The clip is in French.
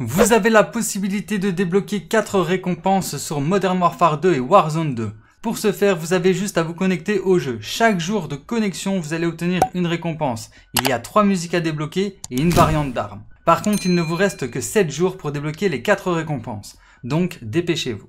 Vous avez la possibilité de débloquer 4 récompenses sur Modern Warfare 2 et Warzone 2. Pour ce faire, vous avez juste à vous connecter au jeu. Chaque jour de connexion, vous allez obtenir une récompense. Il y a 3 musiques à débloquer et une variante d'armes. Par contre, il ne vous reste que 7 jours pour débloquer les 4 récompenses. Donc, dépêchez-vous.